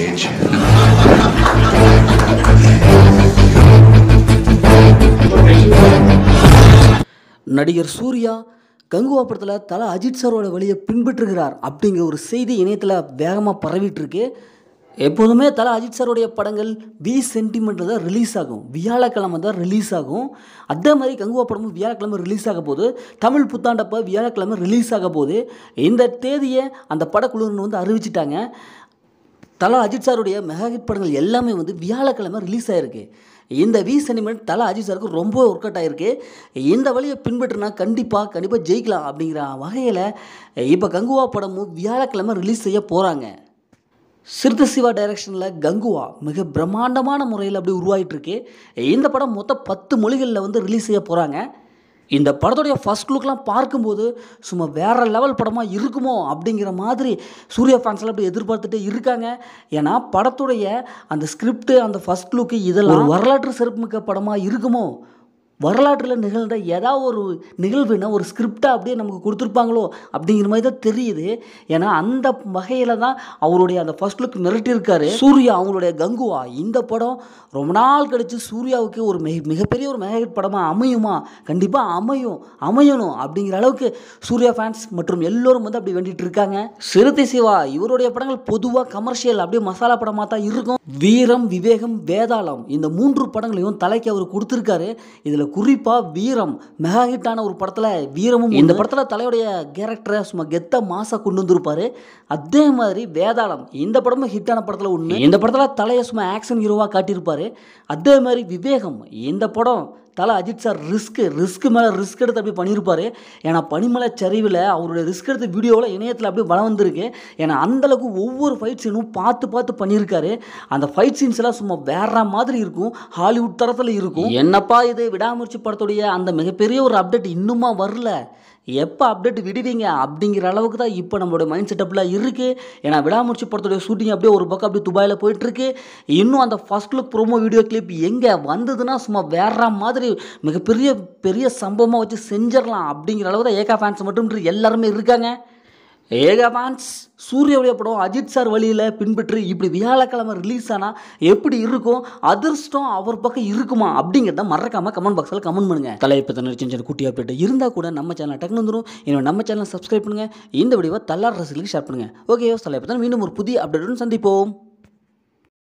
change. நடிகர் சூர்யா கங்குவா படத்தில் தலை அஜித் சாரோட வழியை பின்பற்றுகிறார் அப்படிங்கிற ஒரு செய்தி இணையத்தில் வேகமாக பரவிட்டு இருக்கு எப்போதுமே தலை அஜித் சாருடைய படங்கள் வி சென்டிமெண்ட்டில் தான் ரிலீஸ் ஆகும் வியாழக்கிழமை தான் ரிலீஸ் ஆகும் அதே மாதிரி கங்குவா படமும் வியாழக்கிழமை ரிலீஸ் ஆக போது தமிழ் புத்தாண்டப்போ வியாழக்கிழமை ரிலீஸ் ஆக போது இந்த தேதியை அந்த படக்குழுன்னு வந்து அறிவிச்சிட்டாங்க தலா அஜித் சாருடைய மெகா ஹிட் படங்கள் எல்லாமே வந்து வியாழக்கிழமை ரிலீஸ் ஆகிருக்கு இந்த வி சினிமெண்ட் தலா அஜித் சாருக்கு ரொம்ப ஒர்க் அவுட் ஆகிருக்கு இந்த வழியை பின்பற்றினா கண்டிப்பாக கண்டிப்பாக ஜெயிக்கலாம் அப்படிங்கிற வகையில் இப்போ கங்குவா படமும் வியாழக்கிழமை ரிலீஸ் செய்ய போகிறாங்க சிறுத்த சிவா டைரக்ஷனில் கங்குவா மிக பிரம்மாண்டமான முறையில் அப்படி உருவாகிட்டு இருக்கு இந்த படம் மொத்தம் பத்து மொழிகளில் வந்து ரிலீஸ் செய்ய போகிறாங்க இந்த படத்துடைய ஃபஸ்ட் லுக்லாம் பார்க்கும்போது சும்மா வேறு லெவல் படமாக இருக்குமோ அப்படிங்கிற மாதிரி சூர்யா ஃபேன்ஸ்லாம் அப்படி எதிர்பார்த்துட்டு இருக்காங்க ஏன்னா படத்துடைய அந்த ஸ்கிரிப்டு அந்த ஃபஸ்ட் லுக்கு இதெல்லாம் வரலாற்று சிறப்புமிக்க படமாக இருக்குமோ வரலாற்றில் நிகழ்ந்த ஏதாவது ஒரு நிகழ்வுனா ஒரு ஸ்கிரிப்டாக அப்படியே நமக்கு கொடுத்துருப்பாங்களோ அப்படிங்கிற மாதிரி தான் தெரியுது ஏன்னா அந்த வகையில் தான் அவருடைய அந்த ஃபர்ஸ்ட் லுக் மிரட்டியிருக்காரு சூர்யா அவங்களுடைய கங்குவா இந்த படம் ரொம்ப நாள் கழித்து சூர்யாவுக்கு ஒரு மிக மிகப்பெரிய ஒரு மெகா படமாக அமையுமா கண்டிப்பாக அமையும் அமையணும் அப்படிங்கிற அளவுக்கு சூர்யா ஃபேன்ஸ் மற்றும் எல்லோரும் வந்து அப்படி வேண்டிகிட்டு இருக்காங்க சிறுத்தை சிவா இவருடைய படங்கள் பொதுவாக கமர்ஷியல் அப்படியே மசாலா படமாக தான் இருக்கும் வீரம் விவேகம் வேதாளம் இந்த மூன்று படங்களையும் தலைக்கு அவர் கொடுத்துருக்காரு இதில் குறிப்பாக வீரம் மெகா ஹிட்டான ஒரு படத்தில் வீரமும் இந்த படத்தில் தலையுடைய கேரக்டரை சும்மா கெத்த மாசாக கொண்டு வந்திருப்பார் அதே மாதிரி வேதாளம் இந்த படமும் ஹிட்டான படத்தில் ஒன்று இந்த படத்தில் தலையை சும்மா ஆக்ஷன் ஹீரோவாக காட்டியிருப்பாரு அதே மாதிரி விவேகம் இந்த படம் தலை அஜித் சார் ரிஸ்க்கு ரிஸ்க்கு மேலே ரிஸ்க் எடுத்து அப்படியே பண்ணியிருப்பார் ஏன்னா பனிமலை சரிவில் அவருடைய ரிஸ்க் எடுத்த வீடியோவில் இணையத்தில் அப்படியே வளம் வந்திருக்கு ஏன்னா அந்தளவுக்கு ஒவ்வொரு ஃபைட் சீனும் பார்த்து பார்த்து பண்ணியிருக்காரு அந்த ஃபைட் சீன்ஸ் எல்லாம் சும்மா வேற மாதிரி இருக்கும் ஹாலிவுட் தரத்தில் இருக்கும் என்னப்பா இது விடாமுயற்சி படத்துடைய அந்த மிகப்பெரிய ஒரு அப்டேட் இன்னுமா வரல எப்போ அப்டேட் விடுவீங்க அப்படிங்கிற அளவுக்கு தான் இப்போ நம்மளோட மைண்ட் செட்டப்லாம் இருக்குது ஏன்னா விடாமுடிச்சு படத்துடைய ஷூட்டிங் அப்படியே ஒரு பக்கம் அப்படியே துபாயில் போயிட்டுருக்கு இன்னும் அந்த first look promo video clip எங்கே வந்ததுன்னா சும்மா வேற மாதிரி மிகப்பெரிய பெரிய சம்பவமாக வச்சு செஞ்சிடலாம் அப்படிங்கிற அளவு தான் ஏகா ஃபேன்ஸ் மட்டும் எல்லாருமே இருக்காங்க சூரிய சூரியவுடைய படம் அஜித் சார் வழியில் பின்பற்றி இப்படி வியாழக்கிழமை ரிலீஸ் ஆனால் எப்படி இருக்கும் அதிர்ஷ்டம் அவர் பக்கம் இருக்குமா அப்படிங்கிறத மறக்காமல் கமெண்ட் பாக்ஸில் கமெண்ட் பண்ணுங்கள் தலைப்பு தண்ணி சின்ன குட்டி அப்டேட் இருந்தால் கூட நம்ம சேனல் டக்குனு வந்துடும் இன்னும் நம்ம சேனலை சப்ஸ்கிரைப் பண்ணுங்கள் இந்த வீடியோவை தள்ளார் ரசிகளுக்கு ஷேர் பண்ணுங்கள் ஓகே தலைப்பு தான் மீண்டும் ஒரு புதிய அப்டேட்டுன்னு சந்திப்போம்